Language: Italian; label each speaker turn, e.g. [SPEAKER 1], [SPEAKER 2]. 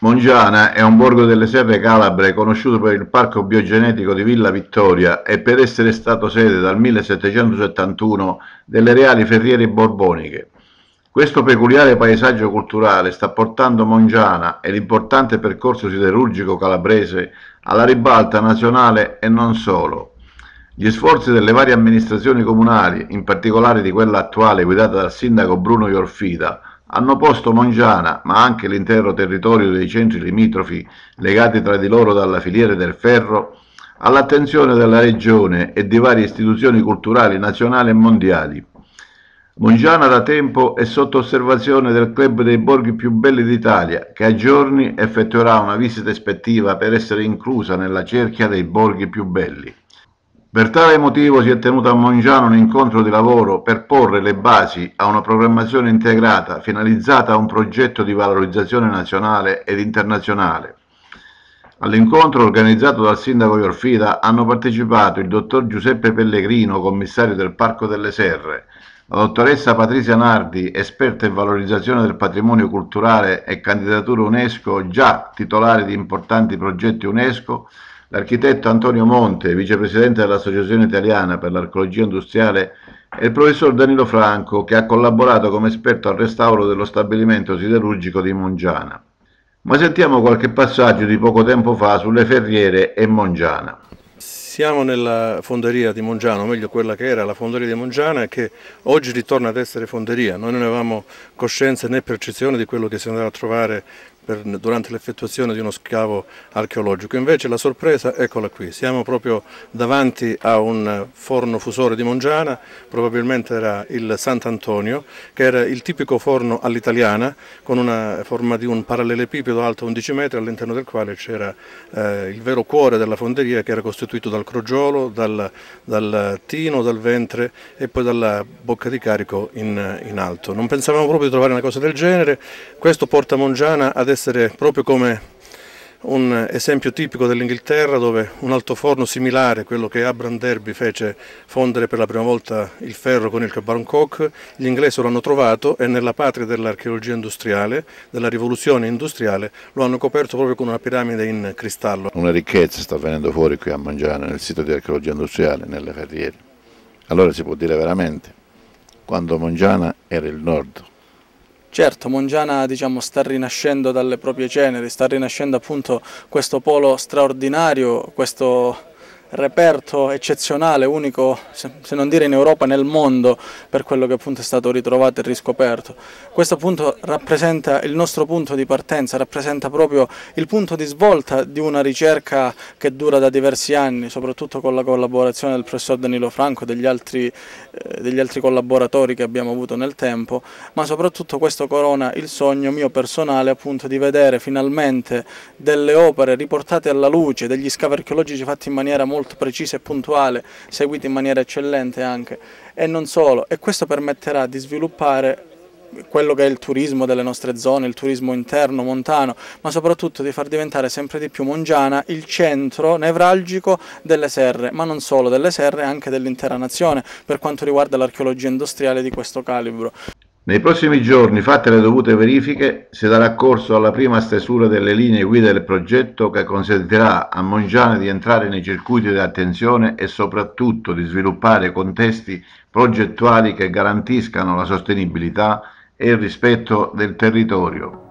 [SPEAKER 1] Mongiana è un borgo delle Serre Calabre conosciuto per il parco biogenetico di Villa Vittoria e per essere stato sede dal 1771 delle Reali Ferriere Borboniche. Questo peculiare paesaggio culturale sta portando Mongiana e l'importante percorso siderurgico calabrese alla ribalta nazionale e non solo. Gli sforzi delle varie amministrazioni comunali, in particolare di quella attuale guidata dal sindaco Bruno Iorfida, hanno posto Mongiana, ma anche l'intero territorio dei centri limitrofi legati tra di loro dalla filiera del ferro, all'attenzione della regione e di varie istituzioni culturali nazionali e mondiali. Mongiana da tempo è sotto osservazione del club dei borghi più belli d'Italia, che a giorni effettuerà una visita ispettiva per essere inclusa nella cerchia dei borghi più belli. Per tale motivo si è tenuto a Mongiano un incontro di lavoro per porre le basi a una programmazione integrata finalizzata a un progetto di valorizzazione nazionale ed internazionale. All'incontro organizzato dal sindaco Iorfida hanno partecipato il dottor Giuseppe Pellegrino, commissario del Parco delle Serre, la dottoressa Patrizia Nardi, esperta in valorizzazione del patrimonio culturale e candidatura UNESCO, già titolare di importanti progetti UNESCO, l'architetto Antonio Monte, vicepresidente dell'Associazione Italiana per l'Arcologia Industriale, e il professor Danilo Franco, che ha collaborato come esperto al restauro dello stabilimento siderurgico di Mongiana. Ma sentiamo qualche passaggio di poco tempo fa sulle ferriere e Mongiana. Siamo nella
[SPEAKER 2] fonderia di Mongiano, o meglio quella che era la fonderia di Mongiana, che oggi ritorna ad essere fonderia. Noi non avevamo coscienza né percezione di quello che si andava a trovare per, durante l'effettuazione di uno scavo archeologico. Invece la sorpresa, eccola qui, siamo proprio davanti a un forno fusore di Mongiana, probabilmente era il Sant'Antonio, che era il tipico forno all'italiana con una forma di un parallelepipedo alto 11 metri all'interno del quale c'era eh, il vero cuore della fonderia che era costituito dal crogiolo, dal, dal tino, dal ventre e poi dalla bocca di carico in, in alto. Non pensavamo proprio di trovare una cosa del genere, questo porta Mongiana ad essere essere proprio come un esempio tipico dell'Inghilterra dove un altoforno similare, quello che Abraham Derby fece fondere per la prima volta il ferro con il Baron Koch, gli inglesi lo hanno trovato e nella patria dell'archeologia industriale, della rivoluzione industriale, lo hanno coperto proprio con una piramide in cristallo.
[SPEAKER 1] Una ricchezza sta venendo fuori qui a mangiare nel sito di archeologia industriale, nelle ferriere. Allora si può dire veramente, quando Mangiana era il nord,
[SPEAKER 3] Certo, Mongiana diciamo, sta rinascendo dalle proprie ceneri, sta rinascendo appunto questo polo straordinario, questo reperto eccezionale, unico se non dire in Europa, nel mondo per quello che appunto è stato ritrovato e riscoperto. Questo appunto rappresenta il nostro punto di partenza, rappresenta proprio il punto di svolta di una ricerca che dura da diversi anni, soprattutto con la collaborazione del professor Danilo Franco e degli altri, eh, degli altri collaboratori che abbiamo avuto nel tempo, ma soprattutto questo corona il sogno mio personale appunto di vedere finalmente delle opere riportate alla luce, degli scavi archeologici fatti in maniera molto molto precisa e puntuale, seguita in maniera eccellente anche e non solo e questo permetterà di sviluppare quello che è il turismo delle nostre zone, il turismo interno, montano, ma soprattutto di far diventare sempre di più Mongiana il centro nevralgico delle serre, ma non solo delle serre, anche dell'intera nazione per quanto riguarda l'archeologia industriale di questo calibro.
[SPEAKER 1] Nei prossimi giorni, fatte le dovute verifiche, si darà corso alla prima stesura delle linee guida del progetto che consentirà a Mongiane di entrare nei circuiti di attenzione e soprattutto di sviluppare contesti progettuali che garantiscano la sostenibilità e il rispetto del territorio.